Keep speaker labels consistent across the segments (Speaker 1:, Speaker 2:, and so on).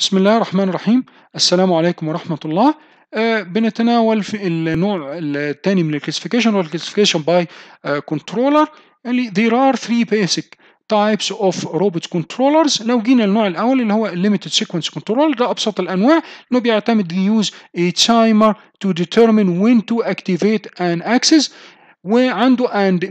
Speaker 1: بسم الله الرحمن الرحيم السلام عليكم ورحمة الله أه بنتناول في النوع الثاني من الكلاسيفيكيشن والكلاسيفيكيشن باي كنترولر اللي there are three basic types of robot controllers لو جينا النوع الاول اللي هو limited sequence control ده ابسط الانواع انه بيعتمد use a timer to determine when to activate an axis وعنده and uh,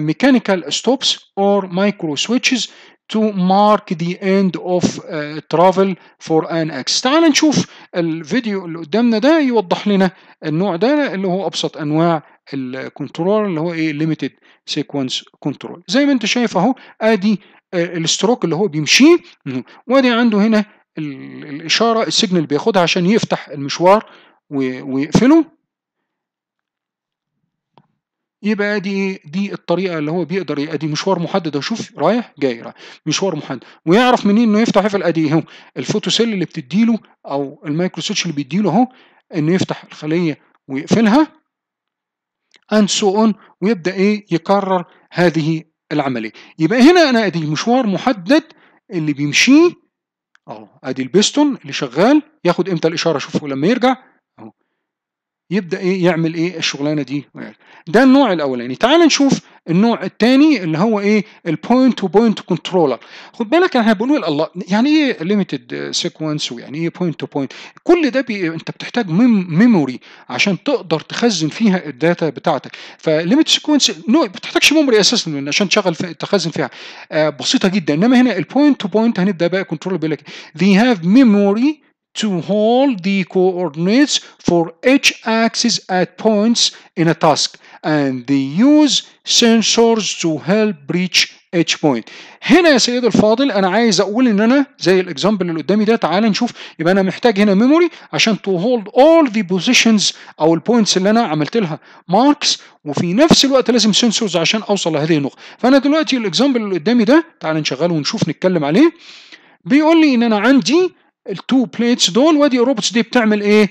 Speaker 1: mechanical stops or micro switches to mark the end of uh, travel for an X. تعال نشوف الفيديو اللي قدامنا ده يوضح لنا النوع ده اللي هو ابسط انواع الكنترول اللي هو ايه limited sequence control زي ما انت شايف اهو ادي آه، الستروك اللي هو بيمشيه وادي عنده هنا الاشاره السيجنال بياخدها عشان يفتح المشوار ويقفله يبقى دي دي الطريقه اللي هو بيقدر ادي مشوار محدد شوف رايح جاي رايح مشوار محدد ويعرف منين انه يفتح يقفل ادي اهو الفوتوسيل اللي بتديله او المايكروسويتش اللي بيديله اهو انه يفتح الخليه ويقفلها اند سو اون ويبدا ايه يكرر هذه العمليه يبقى هنا انا ادي مشوار محدد اللي بيمشيه اهو ادي البيستون اللي شغال ياخد امتى الاشاره شوفوا لما يرجع يبدا ايه يعمل ايه الشغلانه دي ده النوع الاولاني تعال نشوف النوع الثاني اللي هو ايه البوينت تو بوينت كنترولر خد بالك احنا بنقول الله يعني ايه ليميتد سيكونس ويعني ايه بوينت تو بوينت كل ده بي انت بتحتاج ميموري عشان تقدر تخزن فيها الداتا بتاعتك فليميت سيكونس ما بتحتاجش ميموري اساسا عشان تشغل في تخزن فيها آه بسيطه جدا انما هنا البوينت تو بوينت هنبدا بقى كنترول بيقول لك ذي هاف ميموري to hold the coordinates for each axis at points in a task and they use sensors to help reach each point هنا يا سيد الفاضل انا عايز اقول ان انا زي الاكزامبل اللي قدامي ده تعال نشوف يبقى انا محتاج هنا ميموري عشان تو هولد اول ذا بوزيشنز او البوينتس اللي انا عملت لها ماركس وفي نفس الوقت لازم سنسورز عشان اوصل لهذه النقطه فانا دلوقتي الاكزامبل اللي قدامي ده تعال نشغله ونشوف نتكلم عليه بيقول لي ان انا عندي التو بليتس دول وادي روبوتس دي بتعمل ايه؟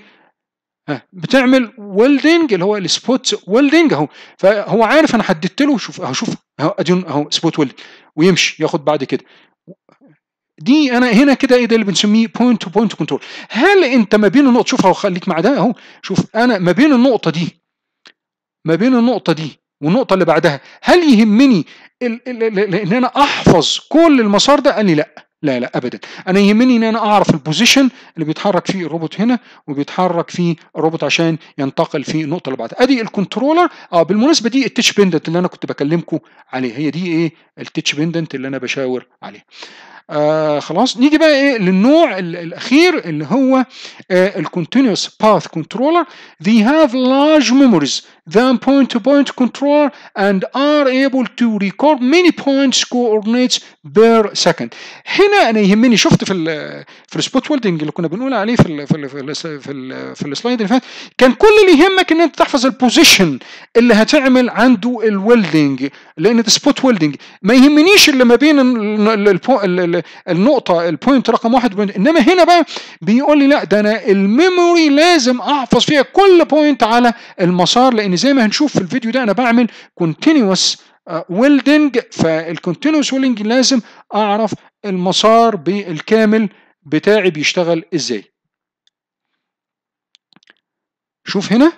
Speaker 1: بتعمل ويلدنج اللي هو السبوت ويلدنج اهو فهو عارف انا حددت له شوف اهو شوف اهو ادي اهو سبوت ويلدنج ويمشي ياخد بعد كده دي انا هنا كده ايه ده اللي بنسميه بوينت تو بوينت كنترول هل انت ما بين النقط شوف اهو خليك مع ده اهو شوف انا ما بين النقطه دي ما بين النقطه دي والنقطه اللي بعدها هل يهمني ان انا احفظ كل المسار ده قال لي لا لا لا ابدا انا يهمني ان انا اعرف البوزيشن اللي بيتحرك فيه الروبوت هنا وبيتحرك فيه الروبوت عشان ينتقل في النقطه اللي بعدها ادي الكنترولر اه بالمناسبه دي التتش بندنت اللي انا كنت بكلمكم عليه هي دي ايه التتش بندنت اللي انا بشاور عليه آه، خلاص نيجي بقى ايه للنوع الاخير اللي هو الكونتينوس باث كنترولر they have large memories than point to point controller and are able to record many points coordinates per second هنا انا يهمني شفت في الـ في السبوت ويلدنج اللي كنا بنقول عليه في الـ في الـ في الـ في, السلايد اللي فات كان كل اللي يهمك ان انت تحفظ البوزيشن اللي هتعمل عنده الويلدنج لان السبوت سبوت ويلدنج ما يهمنيش اللي ما بين النقطه البوينت رقم واحد بوينت انما هنا بقى بيقول لي لا ده انا الميموري لازم احفظ فيها كل بوينت على المسار لان زي ما هنشوف في الفيديو ده انا بعمل كونتينوس ويلدنج فالكونتينوس ويلدنج لازم اعرف المسار بالكامل بتاعي بيشتغل ازاي شوف هنا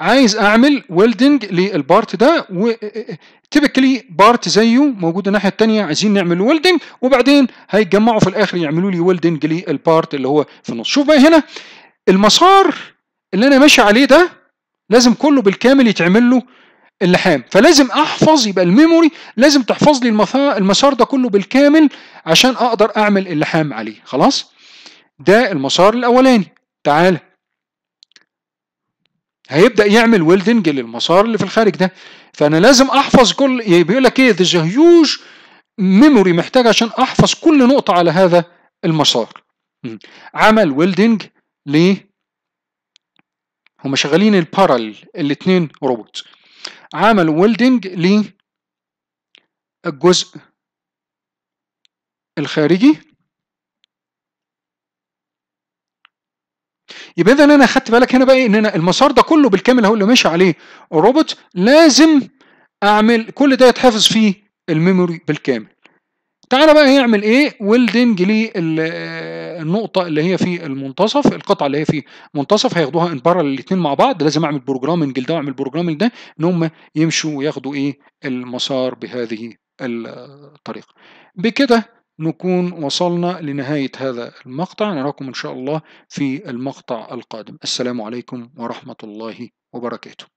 Speaker 1: عايز اعمل ويلدنج للبارت ده وتبكلي بارت زيه موجود الناحيه الثانيه عايزين نعمل ويلدنج وبعدين هيتجمعوا في الاخر يعملوا لي ويلدنج للبارت اللي هو في النص شوف بقى هنا المسار اللي انا ماشي عليه ده لازم كله بالكامل يتعمل له اللحام فلازم احفظ يبقى الميموري لازم تحفظ لي المسار ده كله بالكامل عشان اقدر اعمل اللحام عليه خلاص ده المسار الاولاني تعال هيبدا يعمل ويلدنج للمسار اللي في الخارج ده فانا لازم احفظ كل يعني بيقول لك ايه ذا هيوج ميموري محتاج عشان احفظ كل نقطه على هذا المسار عمل ويلدنج ل هم شغالين البارل الاثنين روبوت عمل ويلدنج للجزء الخارجي يبقى اذا انا خدت بالك هنا بقى إيه؟ ان انا المسار ده كله بالكامل هو اللي ماشي عليه الروبوت لازم اعمل كل ده يتحفظ فيه الميموري بالكامل تعالى بقى يعمل ايه ويلدنج للنقطه اللي هي في المنتصف القطعه اللي هي في منتصف هياخدوها ان بارل الاثنين مع بعض لازم اعمل بروجرامنج لده واعمل بروجرامنج ده ان هم يمشوا وياخدوا ايه المسار بهذه الطريقه بكده نكون وصلنا لنهاية هذا المقطع نراكم إن شاء الله في المقطع القادم السلام عليكم ورحمة الله وبركاته